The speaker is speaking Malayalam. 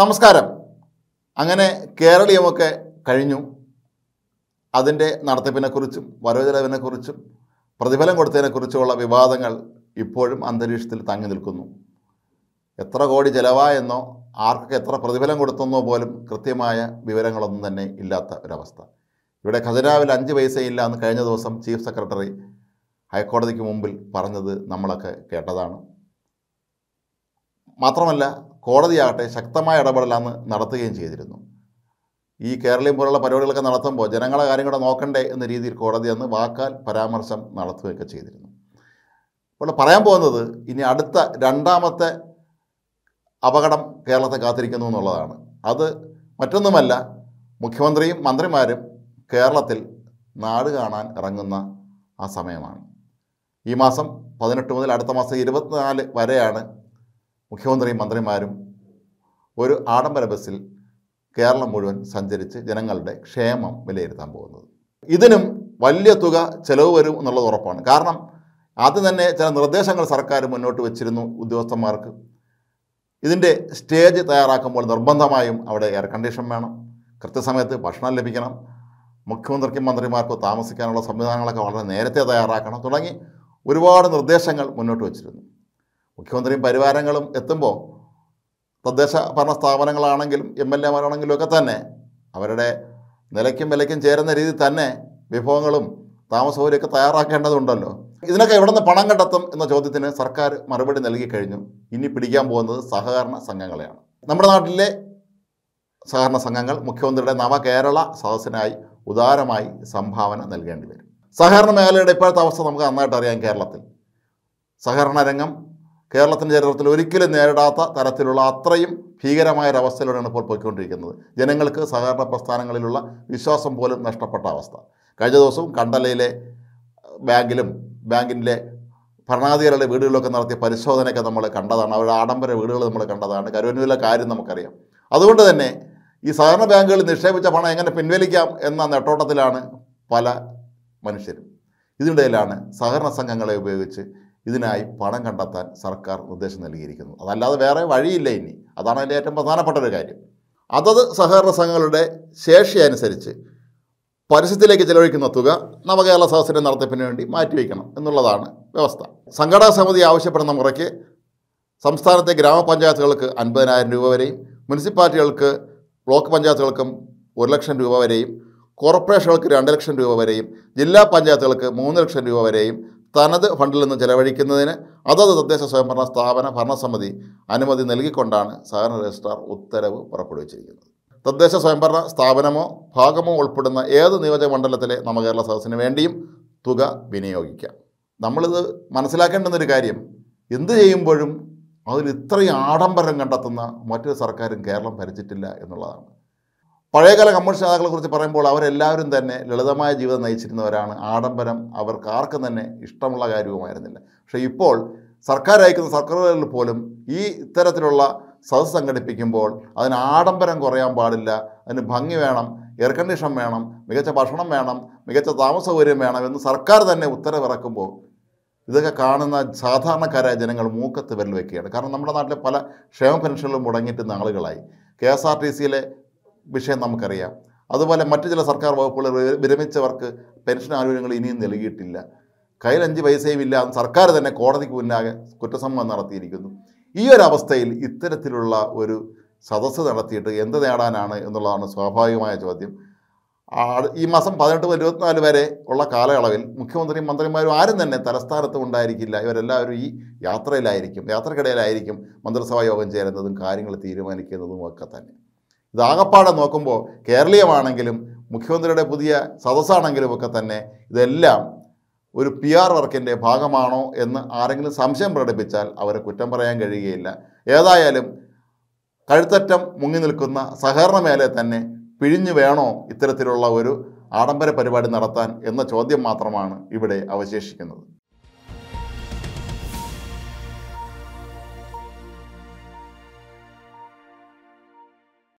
നമസ്കാരം അങ്ങനെ കേരളീയമൊക്കെ കഴിഞ്ഞു അതിൻ്റെ നടത്തിപ്പിനെക്കുറിച്ചും വരവചലവിനെക്കുറിച്ചും പ്രതിഫലം കൊടുത്തതിനെക്കുറിച്ചുമുള്ള വിവാദങ്ങൾ ഇപ്പോഴും അന്തരീക്ഷത്തിൽ തങ്ങി നിൽക്കുന്നു എത്ര കോടി ചിലവായെന്നോ ആർക്കൊക്കെ എത്ര പ്രതിഫലം കൊടുത്തെന്നോ പോലും കൃത്യമായ വിവരങ്ങളൊന്നും തന്നെ ഇല്ലാത്ത ഒരവസ്ഥ ഇവിടെ ഖജനാവിൽ അഞ്ച് പൈസയില്ല എന്ന് കഴിഞ്ഞ ദിവസം ചീഫ് സെക്രട്ടറി ഹൈക്കോടതിക്ക് മുമ്പിൽ പറഞ്ഞത് നമ്മളൊക്കെ കേട്ടതാണ് മാത്രമല്ല കോടതിയാകട്ടെ ശക്തമായ ഇടപെടലാന്ന് നടത്തുകയും ചെയ്തിരുന്നു ഈ കേരളീയം പോലുള്ള പരിപാടികളൊക്കെ നടത്തുമ്പോൾ ജനങ്ങളെ കാര്യം കൂടെ നോക്കണ്ടേ എന്ന രീതിയിൽ കോടതി അന്ന് വാക്കാൽ പരാമർശം നടത്തുകയൊക്കെ ചെയ്തിരുന്നു അപ്പോൾ പറയാൻ പോകുന്നത് ഇനി അടുത്ത രണ്ടാമത്തെ അപകടം കേരളത്തെ കാത്തിരിക്കുന്നു എന്നുള്ളതാണ് അത് മറ്റൊന്നുമല്ല മുഖ്യമന്ത്രിയും മന്ത്രിമാരും കേരളത്തിൽ നാട് കാണാൻ ഇറങ്ങുന്ന ആ സമയമാണ് ഈ മാസം പതിനെട്ട് മുതൽ അടുത്ത മാസം ഇരുപത്തിനാല് വരെയാണ് മുഖ്യമന്ത്രിയും മന്ത്രിമാരും ഒരു ആഡംബര ബസ്സിൽ കേരളം മുഴുവൻ സഞ്ചരിച്ച് ജനങ്ങളുടെ ക്ഷേമം വിലയിരുത്താൻ പോകുന്നത് ഇതിനും വലിയ തുക ചെലവ് വരും എന്നുള്ളത് ഉറപ്പാണ് കാരണം ആദ്യം തന്നെ ചില നിർദ്ദേശങ്ങൾ സർക്കാർ മുന്നോട്ട് വെച്ചിരുന്നു ഉദ്യോഗസ്ഥന്മാർക്ക് ഇതിൻ്റെ സ്റ്റേജ് തയ്യാറാക്കുമ്പോൾ നിർബന്ധമായും അവിടെ എയർ കണ്ടീഷൻ വേണം കൃത്യസമയത്ത് ഭക്ഷണം ലഭിക്കണം മുഖ്യമന്ത്രിക്കും മന്ത്രിമാർക്ക് താമസിക്കാനുള്ള സംവിധാനങ്ങളൊക്കെ വളരെ നേരത്തെ തയ്യാറാക്കണം തുടങ്ങി ഒരുപാട് നിർദ്ദേശങ്ങൾ മുന്നോട്ട് വച്ചിരുന്നു മുഖ്യമന്ത്രിയും പരിവാരങ്ങളും എത്തുമ്പോൾ തദ്ദേശ ഭരണ സ്ഥാപനങ്ങളാണെങ്കിലും എം എൽ എമാരാണെങ്കിലും ഒക്കെ തന്നെ അവരുടെ നിലയ്ക്കും വിലയ്ക്കും ചേരുന്ന രീതി തന്നെ വിഭവങ്ങളും താമസസൗകര്യമൊക്കെ തയ്യാറാക്കേണ്ടതുണ്ടല്ലോ ഇതിനൊക്കെ എവിടെ നിന്ന് പണം കണ്ടെത്തും എന്ന ചോദ്യത്തിന് സർക്കാർ മറുപടി നൽകി കഴിഞ്ഞു ഇനി പിടിക്കാൻ പോകുന്നത് സഹകരണ സംഘങ്ങളെയാണ് നമ്മുടെ നാട്ടിലെ സഹകരണ സംഘങ്ങൾ മുഖ്യമന്ത്രിയുടെ നവകേരള സദസ്സിനായി ഉദാരമായി സംഭാവന നൽകേണ്ടി വരും സഹകരണ മേഖലയുടെ ഇപ്പോഴത്തെ അവസ്ഥ നമുക്ക് നന്നായിട്ട് അറിയാം കേരളത്തിൽ സഹകരണ രംഗം കേരളത്തിൻ്റെ ചരിത്രത്തിൽ ഒരിക്കലും നേരിടാത്ത തരത്തിലുള്ള അത്രയും ഭീകരമായ ഒരവസ്ഥയിലൂടെയാണ് ഇപ്പോൾ പോയിക്കൊണ്ടിരിക്കുന്നത് ജനങ്ങൾക്ക് സഹകരണ പ്രസ്ഥാനങ്ങളിലുള്ള വിശ്വാസം പോലും നഷ്ടപ്പെട്ട അവസ്ഥ കഴിഞ്ഞ ദിവസവും കണ്ടലയിലെ ബാങ്കിലും ബാങ്കിൻ്റെ ഭരണാധികാരികളുടെ വീടുകളിലൊക്കെ നടത്തിയ പരിശോധനയൊക്കെ നമ്മൾ കണ്ടതാണ് അവരുടെ ആഡംബര വീടുകൾ നമ്മൾ കണ്ടതാണ് കരുവന്നൂരിലെ കാര്യം നമുക്കറിയാം അതുകൊണ്ട് തന്നെ ഈ സഹകരണ ബാങ്കുകളിൽ നിക്ഷേപിച്ച പണം എങ്ങനെ പിൻവലിക്കാം എന്ന നെട്ടോട്ടത്തിലാണ് പല മനുഷ്യരും ഇതിനിടയിലാണ് സഹകരണ സംഘങ്ങളെ ഉപയോഗിച്ച് ഇതിനായി പണം കണ്ടെത്താൻ സർക്കാർ നിർദ്ദേശം നൽകിയിരിക്കുന്നു അതല്ലാതെ വേറെ വഴിയില്ല ഇനി അതാണ് അതിൻ്റെ ഏറ്റവും പ്രധാനപ്പെട്ട ഒരു കാര്യം അതത് സഹകരണ സംഘങ്ങളുടെ ശേഷി അനുസരിച്ച് പരസ്യത്തിലേക്ക് ചെലവഴിക്കുന്ന തുക നവകേരള സദസ്സിൻ്റെ നടത്തിപ്പിന് വേണ്ടി മാറ്റിവെക്കണം എന്നുള്ളതാണ് വ്യവസ്ഥ സംഘടനാ സമിതി ആവശ്യപ്പെടുന്ന മുറയ്ക്ക് സംസ്ഥാനത്തെ ഗ്രാമപഞ്ചായത്തുകൾക്ക് അൻപതിനായിരം രൂപ വരെയും മുനിസിപ്പാലിറ്റികൾക്ക് ബ്ലോക്ക് പഞ്ചായത്തുകൾക്കും ഒരു ലക്ഷം രൂപ വരെയും കോർപ്പറേഷനുകൾക്ക് രണ്ട് ലക്ഷം രൂപ വരെയും ജില്ലാ പഞ്ചായത്തുകൾക്ക് മൂന്ന് ലക്ഷം രൂപ വരെയും തനത് ഫണ്ടിൽ നിന്ന് ചെലവഴിക്കുന്നതിന് അതത് തദ്ദേശ സ്വയംഭരണ സ്ഥാപന ഭരണസമിതി അനുമതി നൽകിക്കൊണ്ടാണ് സഹകരണ രജിസ്ട്രാർ ഉത്തരവ് പുറപ്പെടുവിച്ചിരിക്കുന്നത് തദ്ദേശ സ്വയംഭരണ സ്ഥാപനമോ ഭാഗമോ ഉൾപ്പെടുന്ന ഏത് മണ്ഡലത്തിലെ നവകേരള സദസ്സിന് വേണ്ടിയും തുക വിനിയോഗിക്കാം നമ്മളിത് മനസ്സിലാക്കേണ്ടുന്നൊരു കാര്യം എന്ത് ചെയ്യുമ്പോഴും അതിൽ ഇത്രയും ആഡംബരം കണ്ടെത്തുന്ന മറ്റൊരു സർക്കാരും കേരളം ഭരിച്ചിട്ടില്ല എന്നുള്ളതാണ് പഴയകാല കമ്മ്യൂണിസ്റ്റ് നേതാക്കളെ കുറിച്ച് പറയുമ്പോൾ അവരെല്ലാവരും തന്നെ ലളിതമായ ജീവിതം നയിച്ചിരുന്നവരാണ് ആഡംബരം അവർക്ക് ആർക്കും തന്നെ ഇഷ്ടമുള്ള കാര്യവുമായിരുന്നില്ല പക്ഷേ ഇപ്പോൾ സർക്കാർ അയക്കുന്ന സർക്കാരുകളിൽ പോലും ഈ ഇത്തരത്തിലുള്ള സദസ് സംഘടിപ്പിക്കുമ്പോൾ അതിന് ആഡംബരം കുറയാൻ പാടില്ല അതിന് ഭംഗി വേണം എയർ കണ്ടീഷൻ വേണം മികച്ച ഭക്ഷണം വേണം മികച്ച താമസ സൗകര്യം വേണം എന്ന് സർക്കാർ തന്നെ ഉത്തരവിറക്കുമ്പോൾ ഇതൊക്കെ കാണുന്ന സാധാരണക്കാരായ ജനങ്ങൾ മൂക്കത്ത് വിരൽ വയ്ക്കുകയാണ് കാരണം നമ്മുടെ നാട്ടിലെ പല ക്ഷേമ പെൻഷനുകളും മുടങ്ങിയിട്ടുന്ന ആളുകളായി കെ എസ് ആർ ടി സിയിലെ വിഷയം നമുക്കറിയാം അതുപോലെ മറ്റു ചില സർക്കാർ വകുപ്പുകൾ വിരമിച്ചവർക്ക് പെൻഷൻ ആനുകൂല്യങ്ങൾ ഇനിയും നൽകിയിട്ടില്ല കയ്യിൽ അഞ്ച് പൈസയും ഇല്ല സർക്കാർ തന്നെ കോടതിക്ക് മുന്നാകെ കുറ്റസമ്മതം നടത്തിയിരിക്കുന്നു ഈ ഒരു അവസ്ഥയിൽ ഇത്തരത്തിലുള്ള ഒരു സദസ്സ് നടത്തിയിട്ട് എന്ത് നേടാനാണ് എന്നുള്ളതാണ് സ്വാഭാവികമായ ചോദ്യം ഈ മാസം പതിനെട്ട് മുതൽ ഇരുപത്തിനാല് വരെ ഉള്ള കാലയളവിൽ മുഖ്യമന്ത്രിയും മന്ത്രിമാരും ആരും തന്നെ തലസ്ഥാനത്ത് ഉണ്ടായിരിക്കില്ല ഇവരെല്ലാവരും ഈ യാത്രയിലായിരിക്കും യാത്രക്കിടയിലായിരിക്കും മന്ത്രിസഭാ യോഗം ചേരുന്നതും കാര്യങ്ങൾ തീരുമാനിക്കുന്നതും ഒക്കെ തന്നെ ഇതാകപ്പാടെ നോക്കുമ്പോൾ കേരളീയമാണെങ്കിലും മുഖ്യമന്ത്രിയുടെ പുതിയ സദസ്സാണെങ്കിലും ഒക്കെ തന്നെ ഇതെല്ലാം ഒരു പി ആർ വർക്കിൻ്റെ ഭാഗമാണോ എന്ന് ആരെങ്കിലും സംശയം പ്രകടിപ്പിച്ചാൽ അവരെ കുറ്റം പറയാൻ കഴിയുകയില്ല ഏതായാലും കഴുത്തറ്റം മുങ്ങി നിൽക്കുന്ന സഹകരണ മേലെ തന്നെ പിഴിഞ്ഞു വേണോ ഇത്തരത്തിലുള്ള ഒരു ആഡംബര പരിപാടി നടത്താൻ എന്ന ചോദ്യം മാത്രമാണ് ഇവിടെ അവശേഷിക്കുന്നത്